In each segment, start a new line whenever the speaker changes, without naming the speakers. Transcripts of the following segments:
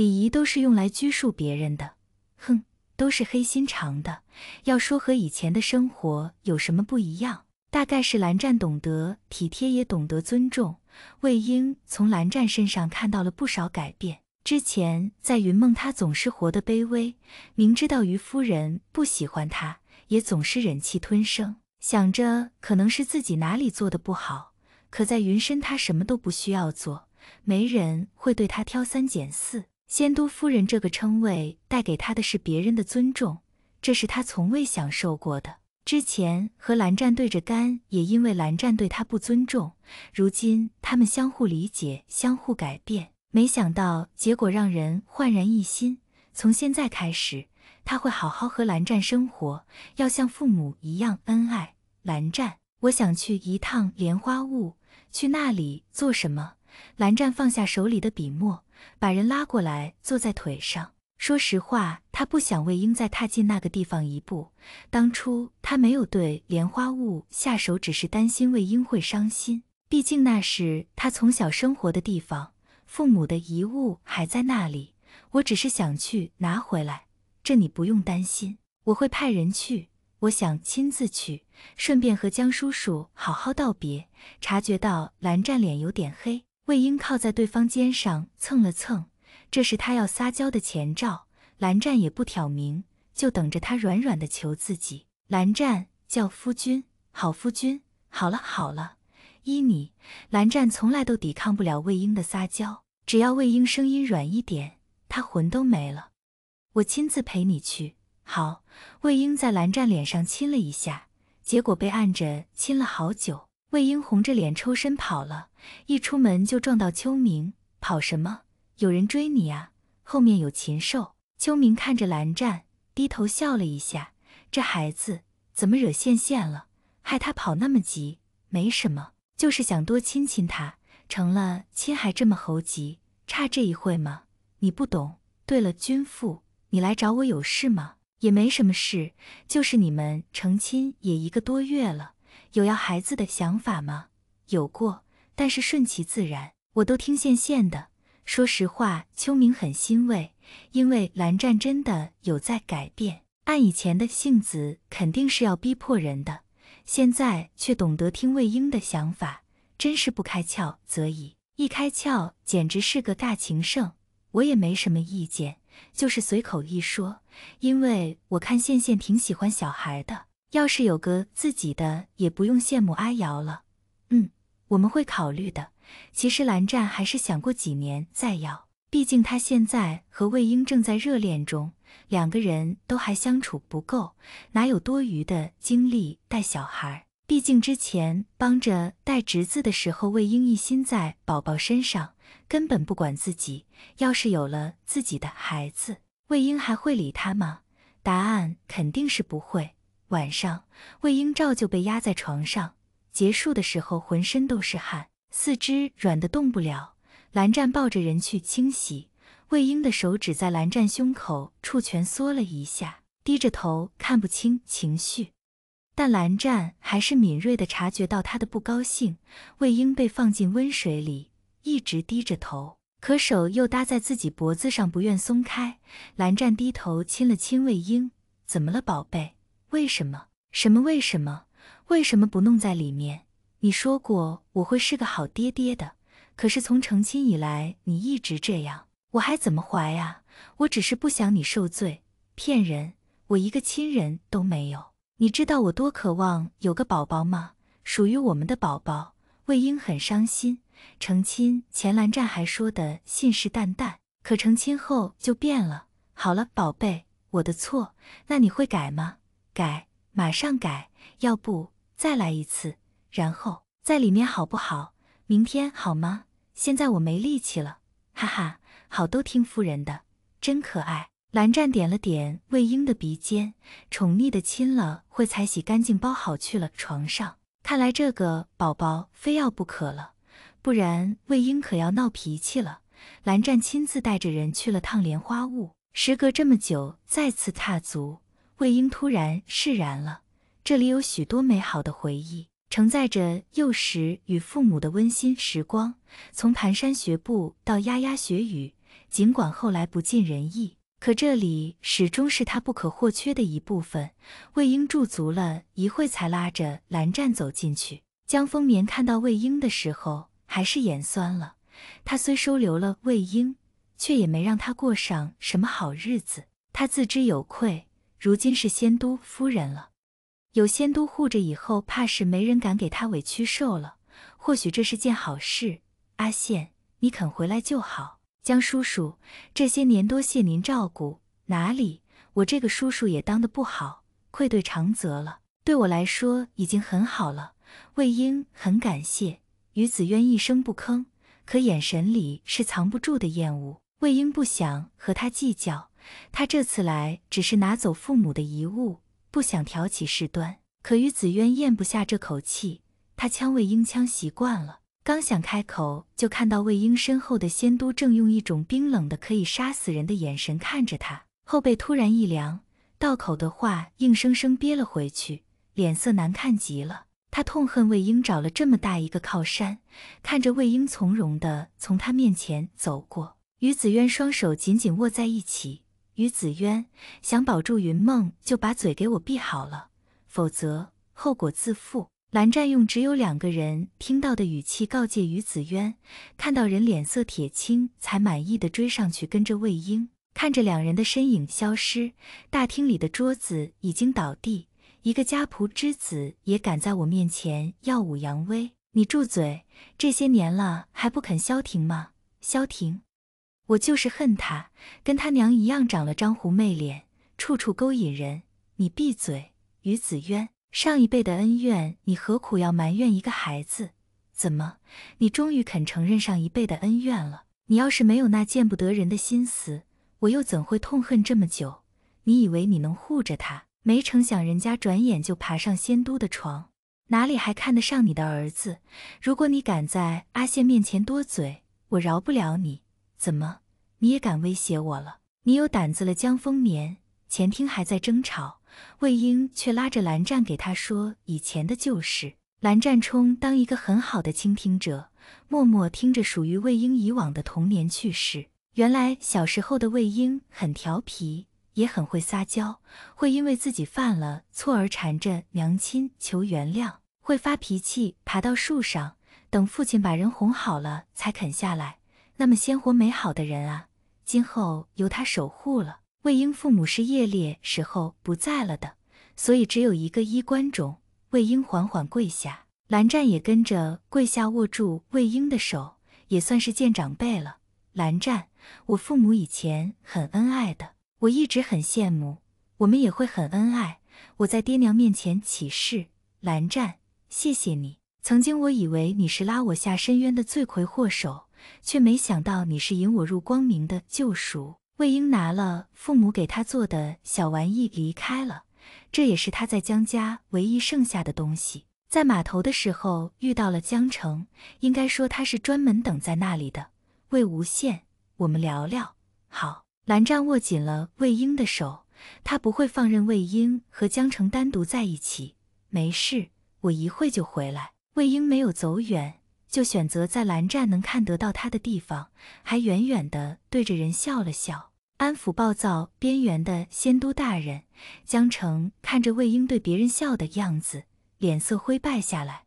礼仪都是用来拘束别人的，哼，都是黑心肠的。要说和以前的生活有什么不一样，大概是蓝湛懂得体贴，也懂得尊重。魏婴从蓝湛身上看到了不少改变。之前在云梦，他总是活得卑微，明知道于夫人不喜欢他，也总是忍气吞声，想着可能是自己哪里做的不好。可在云深，他什么都不需要做，没人会对他挑三拣四。仙都夫人这个称谓带给她的是别人的尊重，这是她从未享受过的。之前和蓝湛对着干，也因为蓝湛对她不尊重。如今他们相互理解，相互改变，没想到结果让人焕然一新。从现在开始，他会好好和蓝湛生活，要像父母一样恩爱。蓝湛，我想去一趟莲花坞，去那里做什么？蓝湛放下手里的笔墨，把人拉过来坐在腿上。说实话，他不想魏婴再踏进那个地方一步。当初他没有对莲花坞下手，只是担心魏婴会伤心。毕竟那是他从小生活的地方，父母的遗物还在那里。我只是想去拿回来，这你不用担心，我会派人去。我想亲自去，顺便和江叔叔好好道别。察觉到蓝湛脸有点黑。魏婴靠在对方肩上蹭了蹭，这是他要撒娇的前兆。蓝湛也不挑明，就等着他软软的求自己。蓝湛叫夫君，好夫君，好了好了，依你。蓝湛从来都抵抗不了魏婴的撒娇，只要魏婴声音软一点，他魂都没了。我亲自陪你去，好。魏婴在蓝湛脸上亲了一下，结果被按着亲了好久。魏婴红着脸抽身跑了，一出门就撞到秋明。跑什么？有人追你啊！后面有禽兽。秋明看着蓝湛，低头笑了一下。这孩子怎么惹羡羡了？害他跑那么急？没什么，就是想多亲亲他。成了亲还这么猴急，差这一会吗？你不懂。对了，君父，你来找我有事吗？也没什么事，就是你们成亲也一个多月了。有要孩子的想法吗？有过，但是顺其自然，我都听羡羡的。说实话，秋明很欣慰，因为蓝湛真的有在改变。按以前的性子，肯定是要逼迫人的，现在却懂得听魏婴的想法，真是不开窍则已，一开窍简直是个大情圣。我也没什么意见，就是随口一说，因为我看羡羡挺喜欢小孩的。要是有个自己的，也不用羡慕阿瑶了。嗯，我们会考虑的。其实蓝湛还是想过几年再要，毕竟他现在和魏婴正在热恋中，两个人都还相处不够，哪有多余的精力带小孩？毕竟之前帮着带侄子的时候，魏婴一心在宝宝身上，根本不管自己。要是有了自己的孩子，魏婴还会理他吗？答案肯定是不会。晚上，魏婴照就被压在床上。结束的时候，浑身都是汗，四肢软得动不了。蓝湛抱着人去清洗，魏婴的手指在蓝湛胸口处蜷缩了一下，低着头，看不清情绪。但蓝湛还是敏锐地察觉到他的不高兴。魏婴被放进温水里，一直低着头，可手又搭在自己脖子上，不愿松开。蓝湛低头亲了亲魏婴，怎么了，宝贝？”为什么？什么？为什么？为什么不弄在里面？你说过我会是个好爹爹的，可是从成亲以来，你一直这样，我还怎么怀啊？我只是不想你受罪。骗人！我一个亲人都没有。你知道我多渴望有个宝宝吗？属于我们的宝宝。魏婴很伤心。成亲前，蓝湛还说的信誓旦旦，可成亲后就变了。好了，宝贝，我的错。那你会改吗？改，马上改，要不再来一次。然后在里面好不好？明天好吗？现在我没力气了，哈哈，好，都听夫人的，真可爱。蓝湛点了点魏婴的鼻尖，宠溺的亲了。会才洗干净，包好去了床上。看来这个宝宝非要不可了，不然魏婴可要闹脾气了。蓝湛亲自带着人去了趟莲花坞，时隔这么久，再次踏足。魏婴突然释然了，这里有许多美好的回忆，承载着幼时与父母的温馨时光，从蹒跚学步到咿呀学语，尽管后来不尽人意，可这里始终是他不可或缺的一部分。魏婴驻足了一会，才拉着蓝湛走进去。江丰眠看到魏婴的时候，还是眼酸了。他虽收留了魏婴，却也没让他过上什么好日子，他自知有愧。如今是仙都夫人了，有仙都护着，以后怕是没人敢给她委屈受了。或许这是件好事。阿羡，你肯回来就好。江叔叔，这些年多谢您照顾。哪里，我这个叔叔也当得不好，愧对长泽了。对我来说已经很好了。魏婴很感谢。于子渊一声不吭，可眼神里是藏不住的厌恶。魏婴不想和他计较。他这次来只是拿走父母的遗物，不想挑起事端。可于子渊咽不下这口气，他呛魏婴呛习惯了，刚想开口，就看到魏婴身后的仙都正用一种冰冷的可以杀死人的眼神看着他，后背突然一凉，道口的话硬生生憋了回去，脸色难看极了。他痛恨魏婴找了这么大一个靠山，看着魏婴从容地从他面前走过，于子渊双手紧紧握在一起。于子渊想保住云梦，就把嘴给我闭好了，否则后果自负。蓝湛用只有两个人听到的语气告诫于子渊，看到人脸色铁青，才满意的追上去跟着魏婴，看着两人的身影消失。大厅里的桌子已经倒地，一个家仆之子也敢在我面前耀武扬威？你住嘴！这些年了，还不肯消停吗？消停！我就是恨他，跟他娘一样长了张狐媚脸，处处勾引人。你闭嘴，于子渊。上一辈的恩怨，你何苦要埋怨一个孩子？怎么，你终于肯承认上一辈的恩怨了？你要是没有那见不得人的心思，我又怎会痛恨这么久？你以为你能护着他？没成想，人家转眼就爬上仙都的床，哪里还看得上你的儿子？如果你敢在阿羡面前多嘴，我饶不了你。怎么？你也敢威胁我了？你有胆子了，江丰年。前厅还在争吵，魏婴却拉着蓝湛给他说以前的旧事。蓝湛充当一个很好的倾听者，默默听着属于魏婴以往的童年趣事。原来小时候的魏婴很调皮，也很会撒娇，会因为自己犯了错而缠着娘亲求原谅，会发脾气爬到树上，等父亲把人哄好了才肯下来。那么鲜活美好的人啊！今后由他守护了。魏婴父母是夜猎时候不在了的，所以只有一个衣冠冢。魏婴缓缓跪下，蓝湛也跟着跪下，握住魏婴的手，也算是见长辈了。蓝湛，我父母以前很恩爱的，我一直很羡慕，我们也会很恩爱。我在爹娘面前起誓，蓝湛，谢谢你。曾经我以为你是拉我下深渊的罪魁祸首。却没想到你是引我入光明的救赎。魏婴拿了父母给他做的小玩意离开了，这也是他在江家唯一剩下的东西。在码头的时候遇到了江澄，应该说他是专门等在那里的。魏无羡，我们聊聊。好。蓝湛握紧了魏婴的手，他不会放任魏婴和江澄单独在一起。没事，我一会就回来。魏婴没有走远。就选择在蓝湛能看得到他的地方，还远远地对着人笑了笑，安抚暴躁边缘的仙都大人。江澄看着魏婴对别人笑的样子，脸色灰败下来。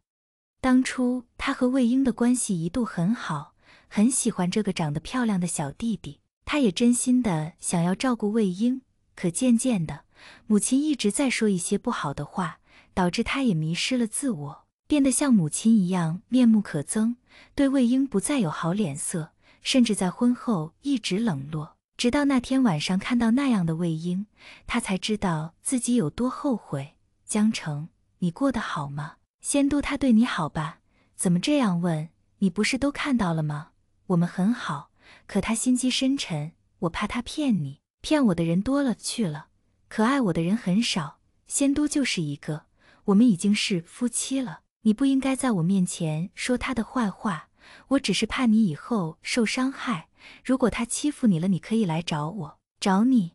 当初他和魏婴的关系一度很好，很喜欢这个长得漂亮的小弟弟，他也真心的想要照顾魏婴。可渐渐的，母亲一直在说一些不好的话，导致他也迷失了自我。变得像母亲一样面目可憎，对魏婴不再有好脸色，甚至在婚后一直冷落。直到那天晚上看到那样的魏婴，他才知道自己有多后悔。江城，你过得好吗？仙都，他对你好吧？怎么这样问？你不是都看到了吗？我们很好，可他心机深沉，我怕他骗你，骗我的人多了去了，可爱我的人很少。仙都就是一个，我们已经是夫妻了。你不应该在我面前说他的坏话。我只是怕你以后受伤害。如果他欺负你了，你可以来找我。找你，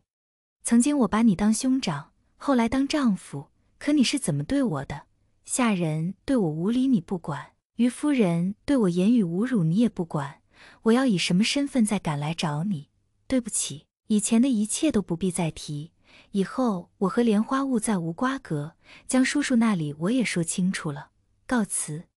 曾经我把你当兄长，后来当丈夫。可你是怎么对我的？下人对我无礼，你不管；于夫人对我言语侮辱，你也不管。我要以什么身份再敢来找你？对不起，以前的一切都不必再提。以后我和莲花坞再无瓜葛。江叔叔那里我也说清楚了。告辞。